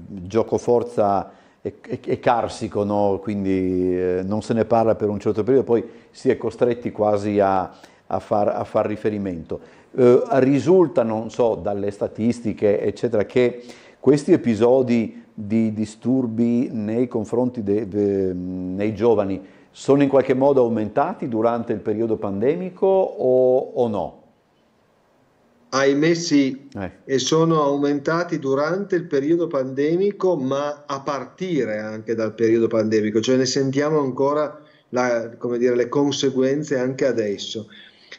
forza è, e, e carsico, no? quindi eh, non se ne parla per un certo periodo, poi si è costretti quasi a, a, far, a far, riferimento. Eh, risulta, non so, dalle statistiche, eccetera, che questi episodi di disturbi nei confronti dei giovani sono in qualche modo aumentati durante il periodo pandemico o, o no? Ahimè sì, eh. e sono aumentati durante il periodo pandemico, ma a partire anche dal periodo pandemico, cioè ne sentiamo ancora la, dire, le conseguenze anche adesso.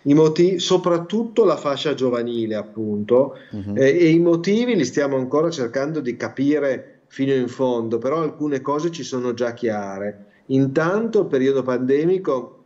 Motivi, soprattutto la fascia giovanile, appunto, uh-huh. eh, e i motivi li stiamo ancora cercando di capire fino in fondo, però alcune cose ci sono già chiare. Intanto il periodo pandemico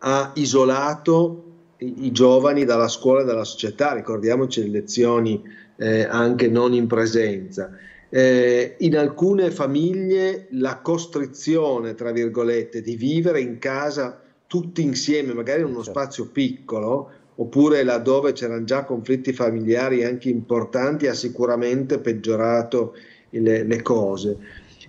ha isolato i giovani dalla scuola e dalla società, ricordiamoci le lezioni eh, anche non in presenza. Eh, in alcune famiglie la costrizione, tra virgolette, di vivere in casa tutti insieme, magari in uno certo. spazio piccolo, oppure laddove c'erano già conflitti familiari anche importanti, ha sicuramente peggiorato le, le cose.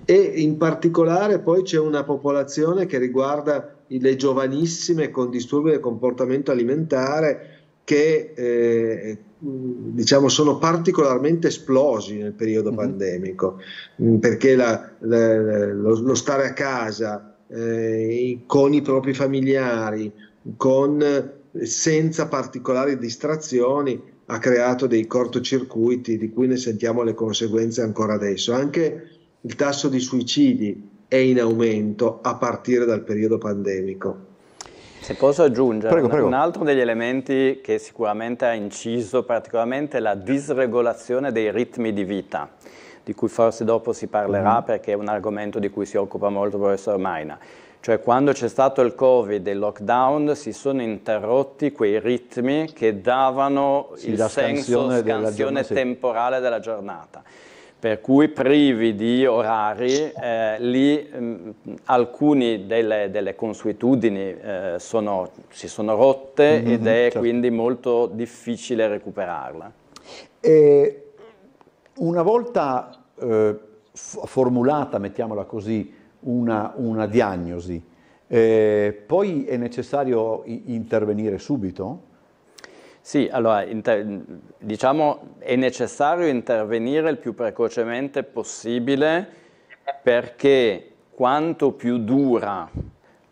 E in particolare poi c'è una popolazione che riguarda le giovanissime con disturbi del comportamento alimentare che eh, diciamo sono particolarmente esplosi nel periodo mm-hmm. pandemico, mm, perché la, la, lo, lo, stare a casa eh, con i propri familiari, con, eh, senza particolari distrazioni, ha creato dei cortocircuiti di cui ne sentiamo le conseguenze ancora adesso. Anche il tasso di suicidi è in aumento a partire dal periodo pandemico. Se posso aggiungere, prego, un, prego. un altro degli elementi che sicuramente ha inciso particolarmente è la disregolazione dei ritmi di vita di cui forse dopo si parlerà mm-hmm. perché è un argomento di cui si occupa molto il professor Maina. Cioè quando c'è stato il Covid e il lockdown si sono interrotti quei ritmi che davano sì, il senso, scansione, scansione della temporale della giornata per cui privi di orari, eh, lì mm, alcune delle, delle consuetudini eh, sono, si sono rotte mm -hmm, ed è certo. quindi molto difficile recuperarla. E una volta eh, formulata, mettiamola così, una, una diagnosi, eh, poi è necessario intervenire subito? Sì, allora diciamo è necessario intervenire il più precocemente possibile perché quanto più dura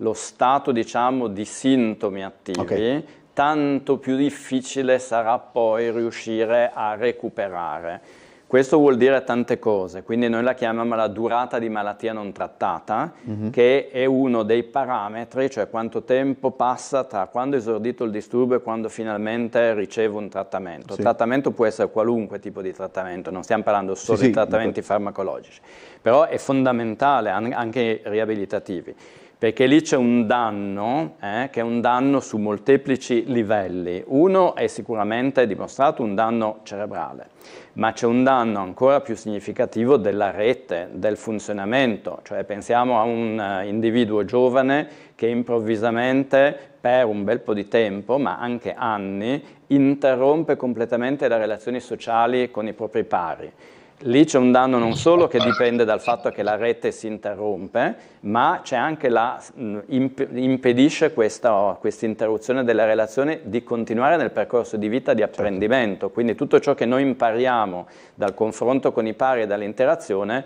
lo stato diciamo, di sintomi attivi, okay. tanto più difficile sarà poi riuscire a recuperare. Questo vuol dire tante cose, quindi noi la chiamiamo la durata di malattia non trattata, mm-hmm. che è uno dei parametri, cioè quanto tempo passa tra quando è esordito il disturbo e quando finalmente ricevo un trattamento. Sì. Il trattamento può essere qualunque tipo di trattamento, non stiamo parlando solo sì, di trattamenti sì. farmacologici, però è fondamentale anche riabilitativi perché lì c'è un danno, eh, che è un danno su molteplici livelli. Uno è sicuramente dimostrato un danno cerebrale, ma c'è un danno ancora più significativo della rete, del funzionamento, cioè pensiamo a un eh, individuo giovane che improvvisamente per un bel po' di tempo, ma anche anni, interrompe completamente le relazioni sociali con i propri pari Lì c'è un danno non solo che dipende dal fatto che la rete si interrompe, ma c'è anche la, mm, imp, impedisce questa, oh, questa, interruzione della relazione di continuare nel percorso di vita di apprendimento. Certo. Quindi tutto ciò che noi impariamo dal confronto con i pari e dall'interazione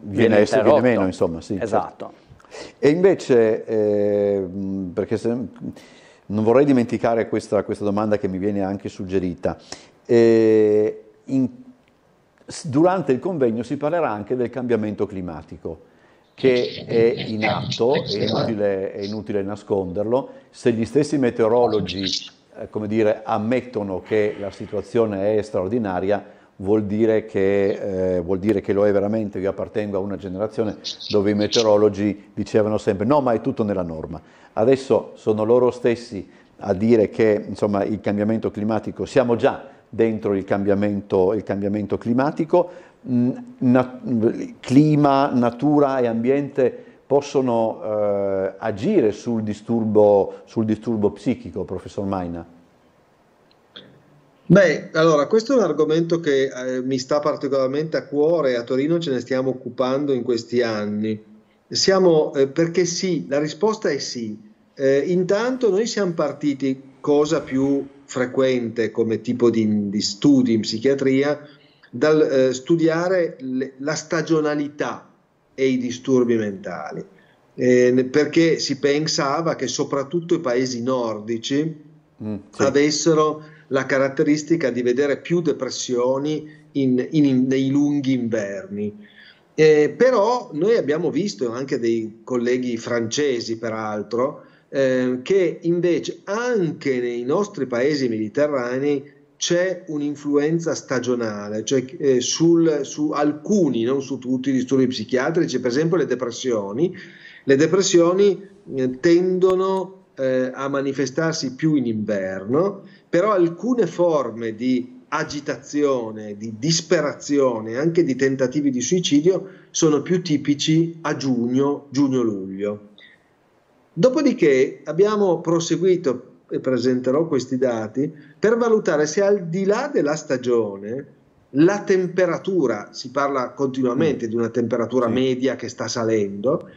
viene, viene, interrotto. viene meno, insomma, sì. Certo. Esatto. Certo. E invece, eh, perché se, non vorrei dimenticare questa, questa, domanda che mi viene anche suggerita, eh, in Durante il convegno si parlerà anche del cambiamento climatico che è in atto, è inutile, è inutile nasconderlo. Se gli stessi meteorologi eh, dire, ammettono che la situazione è straordinaria, vuol dire, che, eh, vuol dire che lo è veramente. Io appartengo a una generazione dove i meteorologi dicevano sempre no, ma è tutto nella norma. Adesso sono loro stessi a dire che insomma, il cambiamento climatico siamo già dentro il cambiamento, il cambiamento climatico. Mm, na, clima, natura e ambiente possono eh, agire sul disturbo, sul disturbo psichico, professor Maina? Beh, allora, questo è un argomento che eh, mi sta particolarmente a cuore, e a Torino ce ne stiamo occupando in questi anni. Siamo, eh, perché sì, la risposta è sì. Eh, intanto noi siamo partiti, cosa più frequente come tipo di, di studi in psichiatria, dal eh, studiare le, la stagionalità e i disturbi mentali, eh, perché si pensava che soprattutto i paesi nordici mm, sì. avessero la caratteristica di vedere più depressioni in, in, in, nei lunghi inverni. Eh, però noi abbiamo visto anche dei colleghi francesi, peraltro, eh, che invece anche nei nostri paesi mediterranei c'è un'influenza stagionale, cioè eh, sul, su alcuni, non su tutti, i disturbi psichiatrici, per esempio le depressioni. Le depressioni eh, tendono eh, a manifestarsi più in inverno, però alcune forme di agitazione, di disperazione, anche di tentativi di suicidio sono più tipici a giugno, giugno-luglio. Dopodiché abbiamo proseguito e presenterò questi dati per valutare se al di là della stagione la temperatura, si parla continuamente mm. di una temperatura sì. media che sta salendo,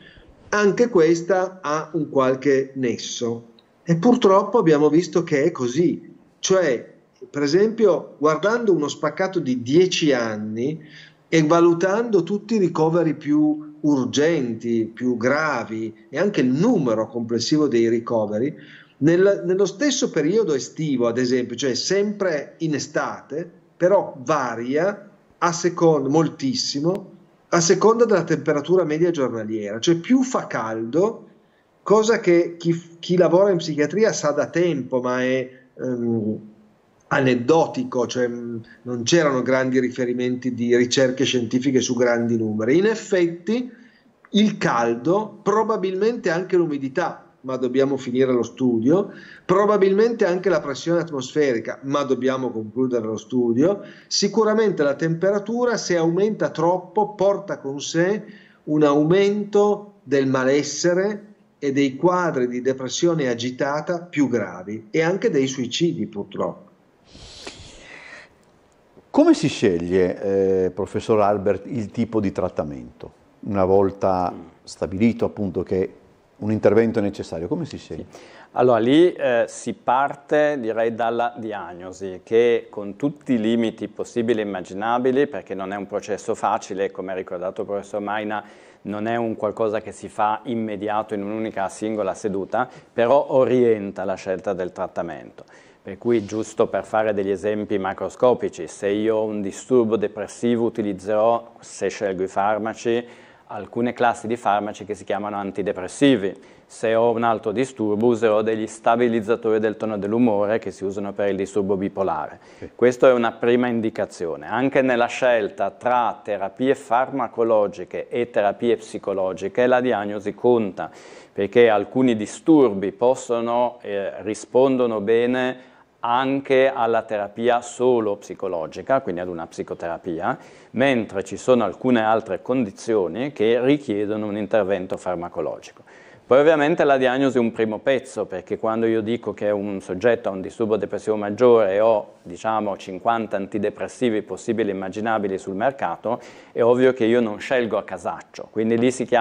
anche questa ha un qualche nesso. E purtroppo abbiamo visto che è così, cioè per esempio guardando uno spaccato di 10 anni e valutando tutti i ricoveri più urgenti, più gravi e anche il numero complessivo dei ricoveri, nel, nello stesso periodo estivo, ad esempio, cioè sempre in estate, però varia a seconda, moltissimo a seconda della temperatura media giornaliera, cioè più fa caldo, cosa che chi, chi lavora in psichiatria sa da tempo, ma è... Um, aneddotico, cioè mm, non c'erano grandi riferimenti di ricerche scientifiche su grandi numeri. In effetti il caldo, probabilmente anche l'umidità, ma dobbiamo finire lo studio, probabilmente anche la pressione atmosferica, ma dobbiamo concludere lo studio, sicuramente la temperatura se aumenta troppo porta con sé un aumento del malessere e dei quadri di depressione agitata più gravi e anche dei suicidi purtroppo. Come si sceglie, eh, professor Albert, il tipo di trattamento? Una volta stabilito appunto che un intervento è necessario, come si sceglie? Sì. Allora lì eh, si parte direi dalla diagnosi che con tutti i limiti possibili e immaginabili, perché non è un processo facile, come ha ricordato il professor Maina, non è un qualcosa che si fa immediato in un'unica singola seduta, però orienta la scelta del trattamento. Per cui, giusto per fare degli esempi macroscopici, se io ho un disturbo depressivo utilizzerò, se scelgo i farmaci, alcune classi di farmaci che si chiamano antidepressivi. Se ho un altro disturbo userò degli stabilizzatori del tono dell'umore che si usano per il disturbo bipolare. Sì. Questa è una prima indicazione. Anche nella scelta tra terapie farmacologiche e terapie psicologiche la diagnosi conta, perché alcuni disturbi possono, eh, rispondono bene anche alla terapia solo psicologica, quindi ad una psicoterapia, mentre ci sono alcune altre condizioni che richiedono un intervento farmacologico. Poi ovviamente la diagnosi è un primo pezzo, perché quando io dico che un soggetto ha un disturbo depressivo maggiore e ho diciamo 50 antidepressivi possibili e immaginabili sul mercato, è ovvio che io non scelgo a casaccio. Quindi lì c'è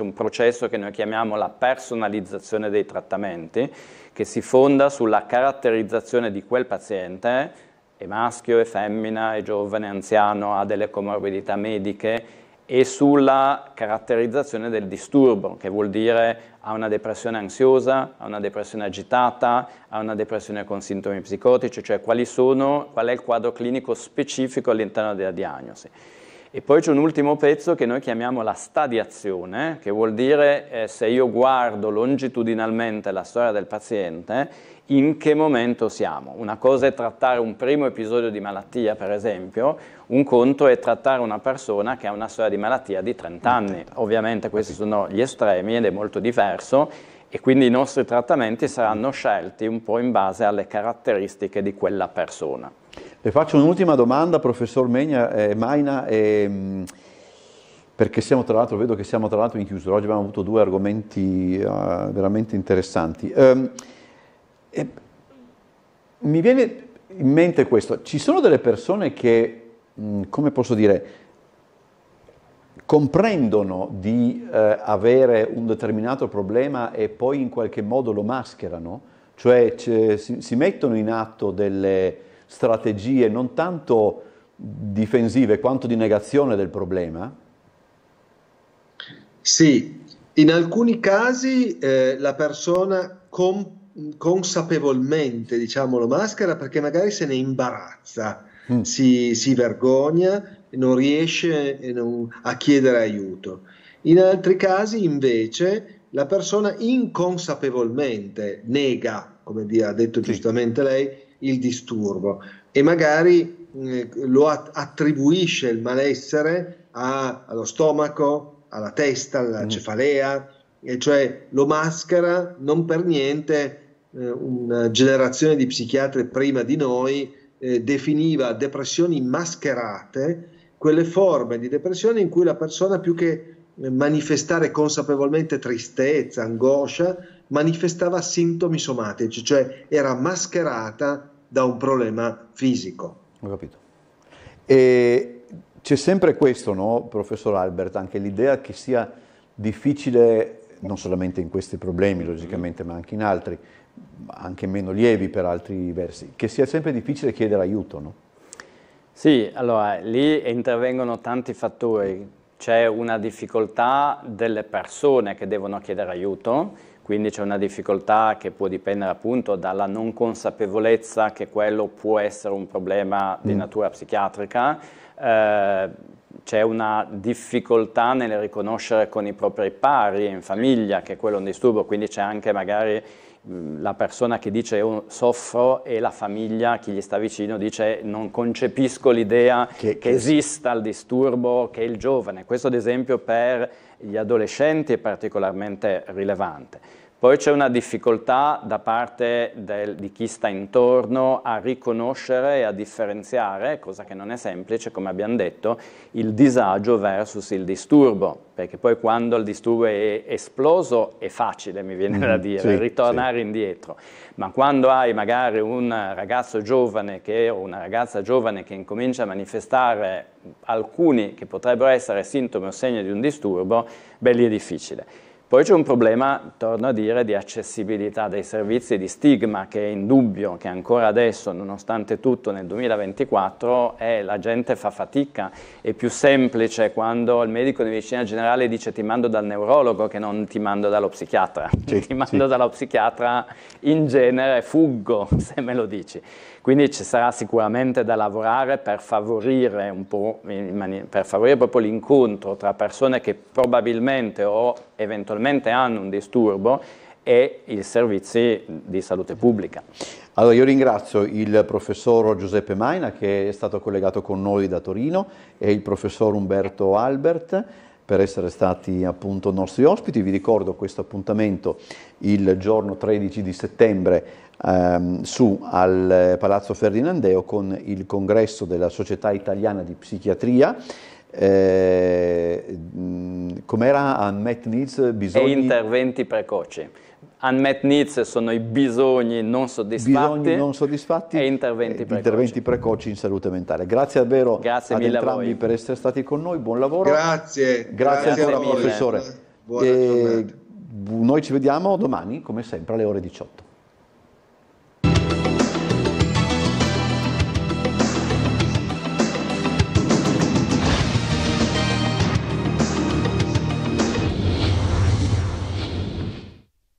un processo che noi chiamiamo la personalizzazione dei trattamenti, che si fonda sulla caratterizzazione di quel paziente, è maschio, è femmina, è giovane, è anziano, ha delle comorbidità mediche e sulla caratterizzazione del disturbo, che vuol dire ha una depressione ansiosa, ha una depressione agitata, ha una depressione con sintomi psicotici, cioè sono, qual è il quadro clinico specifico all'interno della diagnosi. E poi c'è un ultimo pezzo che noi chiamiamo la stadiazione, che vuol dire eh, se io guardo longitudinalmente la storia del paziente, in che momento siamo. Una cosa è trattare un primo episodio di malattia, per esempio, un conto è trattare una persona che ha una storia di malattia di 30 anni. Certo. Ovviamente questi sono gli estremi ed è molto diverso, e quindi i nostri trattamenti saranno scelti un po' in base alle caratteristiche di quella persona. Le faccio un'ultima domanda, professor Megna, eh, Maina, eh, perché siamo tra l'altro, vedo che siamo tra l'altro in chiusura, oggi abbiamo avuto due argomenti eh, veramente interessanti. Ehm, mi viene in mente questo, ci sono delle persone che, mh, mm, come posso dire, comprendono di eh, avere un determinato problema e poi in qualche modo lo mascherano, cioè si, si mettono in atto delle strategie non tanto difensive quanto di negazione del problema? Sì, in alcuni casi eh, la persona comp- consapevolmente diciamo, lo maschera perché magari se ne imbarazza, mm. si, si vergogna non riesce a chiedere aiuto. In altri casi invece la persona inconsapevolmente nega, come ha detto giustamente lei, il disturbo e magari lo attribuisce il malessere a, allo stomaco, alla testa, alla mm. cefalea, e cioè lo maschera non per niente eh, una generazione di psichiatri prima di noi eh, definiva depressioni mascherate quelle forme di depressione in cui la persona più che manifestare consapevolmente tristezza, angoscia, manifestava sintomi somatici, cioè era mascherata da un problema fisico. Ho capito. E c'è sempre questo, no, professor Albert, anche l'idea che sia difficile, non solamente in questi problemi logicamente, ma anche in altri, anche meno lievi per altri versi, che sia sempre difficile chiedere aiuto, no? Sì, allora lì intervengono tanti fattori. C'è una difficoltà delle persone che devono chiedere aiuto, quindi c'è una difficoltà che può dipendere appunto dalla non consapevolezza che quello può essere un problema di mm. natura psichiatrica. Eh, c'è una difficoltà nel riconoscere con i propri pari in famiglia che quello è un disturbo, quindi c'è anche magari Mm, la persona che dice io oh, soffro e la famiglia, chi gli sta vicino, dice non concepisco l'idea che, che, che, esista il disturbo che è il giovane. Questo ad esempio per gli adolescenti è particolarmente rilevante. Poi c'è una difficoltà da parte del, di chi sta intorno a riconoscere e a differenziare, cosa che non è semplice, come abbiamo detto, il disagio versus il disturbo, perché poi quando il disturbo è esploso è facile, mi viene da mm-hmm. dire, sì, ritornare sì. indietro, ma quando hai magari un ragazzo giovane che, o una ragazza giovane che incomincia a manifestare alcuni che potrebbero essere sintomi o segni di un disturbo, beh lì è difficile. Poi c'è un problema, torno a dire, di accessibilità dei servizi, di stigma che è indubbio, che ancora adesso, nonostante tutto, nel 2024, è, la gente fa fatica. È più semplice quando il medico di medicina generale dice ti mando dal neurologo che non ti mando dallo psichiatra. Sì, ti mando sì. dallo psichiatra in genere fuggo se me lo dici. Quindi ci sarà sicuramente da lavorare per favorire, un po', per favorire proprio l'incontro tra persone che probabilmente o eventualmente hanno un disturbo e i servizi di salute pubblica. Allora io ringrazio il professor Giuseppe Maina che è stato collegato con noi da Torino e il professor Umberto Albert per essere stati appunto nostri ospiti. Vi ricordo questo appuntamento il giorno 13 di settembre ehm, su al Palazzo Ferdinandeo con il congresso della Società Italiana di Psichiatria. Eh, com'era unmet needs? Bisogni... E interventi precoci. Unmet needs sono i bisogni non soddisfatti, bisogni non soddisfatti e interventi, eh, precoci. interventi precoci. in salute mentale. Grazie davvero Grazie ad entrambi per essere stati con noi, buon lavoro. Grazie. Grazie, Grazie ancora professore. Buona e noi ci vediamo domani come sempre alle ore 18.